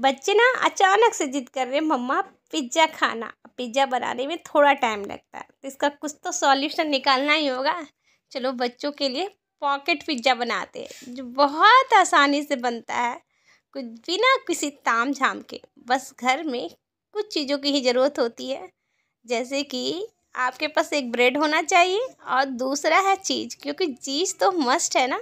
बच्चे ना अचानक से जिद कर रहे हैं मम्मा पिज्ज़ा खाना पिज्ज़ा बनाने में थोड़ा टाइम लगता है तो इसका कुछ तो सॉल्यूशन निकालना ही होगा चलो बच्चों के लिए पॉकेट पिज्ज़ा बनाते हैं जो बहुत आसानी से बनता है कुछ बिना किसी ताम झाम के बस घर में कुछ चीज़ों की ही ज़रूरत होती है जैसे कि आपके पास एक ब्रेड होना चाहिए और दूसरा है चीज़ क्योंकि चीज़ तो मस्ट है ना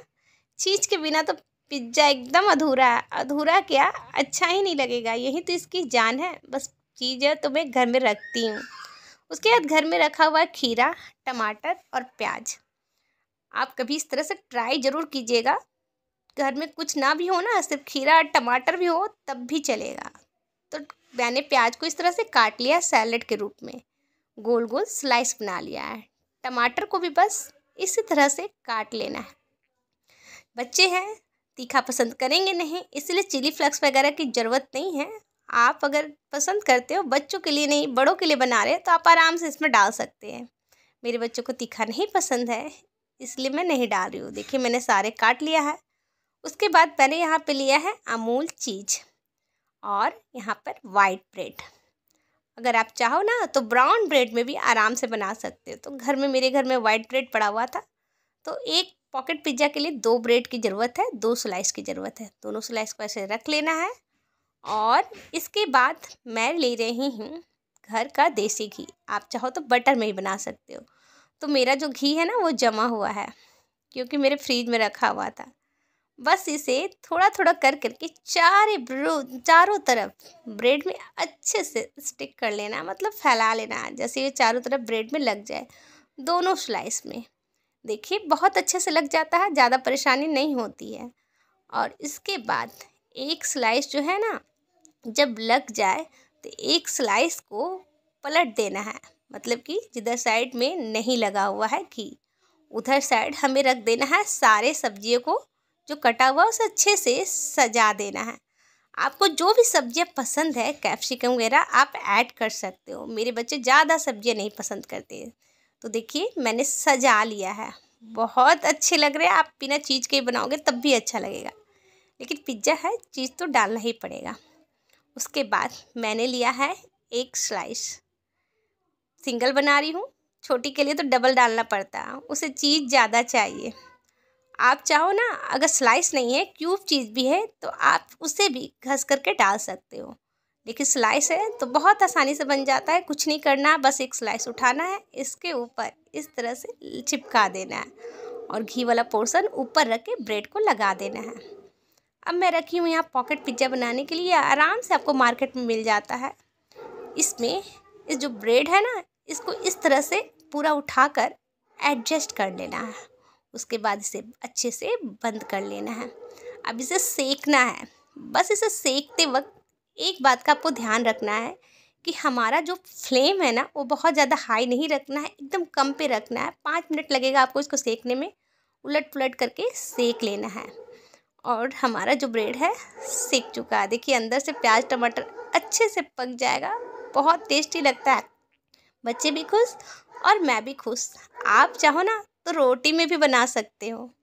चीज़ के बिना तो पिज्ज़ा एकदम अधूरा है अधूरा क्या अच्छा ही नहीं लगेगा यही तो इसकी जान है बस चीज़ है तो मैं घर में रखती हूँ उसके बाद घर में रखा हुआ खीरा टमाटर और प्याज आप कभी इस तरह से ट्राई ज़रूर कीजिएगा घर में कुछ ना भी हो ना सिर्फ खीरा और टमाटर भी हो तब भी चलेगा तो मैंने प्याज को इस तरह से काट लिया सैलड के रूप में गोल गोल स्लाइस बना लिया है टमाटर को भी बस इसी तरह से काट लेना है बच्चे हैं तीखा पसंद करेंगे नहीं इसलिए चिली फ्लेक्स वगैरह की ज़रूरत नहीं है आप अगर पसंद करते हो बच्चों के लिए नहीं बड़ों के लिए बना रहे तो आप आराम से इसमें डाल सकते हैं मेरे बच्चों को तीखा नहीं पसंद है इसलिए मैं नहीं डाल रही हूँ देखिए मैंने सारे काट लिया है उसके बाद मैंने यहाँ पे लिया है अमूल चीज़ और यहाँ पर वाइट ब्रेड अगर आप चाहो ना तो ब्राउन ब्रेड में भी आराम से बना सकते हो तो घर में मेरे घर में वाइट ब्रेड पड़ा हुआ था तो एक पॉकेट पिज्ज़ा के लिए दो ब्रेड की ज़रूरत है दो स्लाइस की ज़रूरत है दोनों स्लाइस को ऐसे रख लेना है और इसके बाद मैं ले रही हूँ घर का देसी घी आप चाहो तो बटर में ही बना सकते हो तो मेरा जो घी है ना वो जमा हुआ है क्योंकि मेरे फ्रिज में रखा हुआ था बस इसे थोड़ा थोड़ा कर करके चारे चारों तरफ ब्रेड में अच्छे से स्टिक कर लेना मतलब फैला लेना जैसे ये चारों तरफ ब्रेड में लग जाए दोनों स्लाइस में देखिए बहुत अच्छे से लग जाता है ज़्यादा परेशानी नहीं होती है और इसके बाद एक स्लाइस जो है ना जब लग जाए तो एक स्लाइस को पलट देना है मतलब कि जिधर साइड में नहीं लगा हुआ है घी उधर साइड हमें रख देना है सारे सब्जियों को जो कटा हुआ उसे अच्छे से सजा देना है आपको जो भी सब्ज़ियाँ पसंद है कैप्सिकम वगैरह आप ऐड कर सकते हो मेरे बच्चे ज़्यादा सब्जियाँ नहीं पसंद करते तो देखिए मैंने सजा लिया है बहुत अच्छे लग रहे हैं आप बिना चीज़ के बनाओगे तब भी अच्छा लगेगा लेकिन पिज्ज़ा है चीज़ तो डालना ही पड़ेगा उसके बाद मैंने लिया है एक स्लाइस सिंगल बना रही हूँ छोटी के लिए तो डबल डालना पड़ता है उसे चीज़ ज़्यादा चाहिए आप चाहो ना अगर स्लाइस नहीं है क्यूब चीज़ भी है तो आप उसे भी घस करके डाल सकते हो देखिए स्लाइस है तो बहुत आसानी से बन जाता है कुछ नहीं करना बस एक स्लाइस उठाना है इसके ऊपर इस तरह से चिपका देना है और घी वाला पोर्सन ऊपर रख के ब्रेड को लगा देना है अब मैं रखी हूँ यहाँ पॉकेट पिज्ज़ा बनाने के लिए आराम से आपको मार्केट में मिल जाता है इसमें इस जो ब्रेड है ना इसको इस तरह से पूरा उठाकर एडजस्ट कर लेना है उसके बाद इसे अच्छे से बंद कर लेना है अब इसे सेकना है बस इसे सेकते वक्त एक बात का आपको ध्यान रखना है कि हमारा जो फ्लेम है ना वो बहुत ज़्यादा हाई नहीं रखना है एकदम कम पे रखना है पाँच मिनट लगेगा आपको इसको सेकने में उलट पुलट करके सेक लेना है और हमारा जो ब्रेड है सेक चुका है देखिए अंदर से प्याज टमाटर अच्छे से पक जाएगा बहुत टेस्टी लगता है बच्चे भी खुश और मैं भी खुश आप चाहो ना तो रोटी में भी बना सकते हो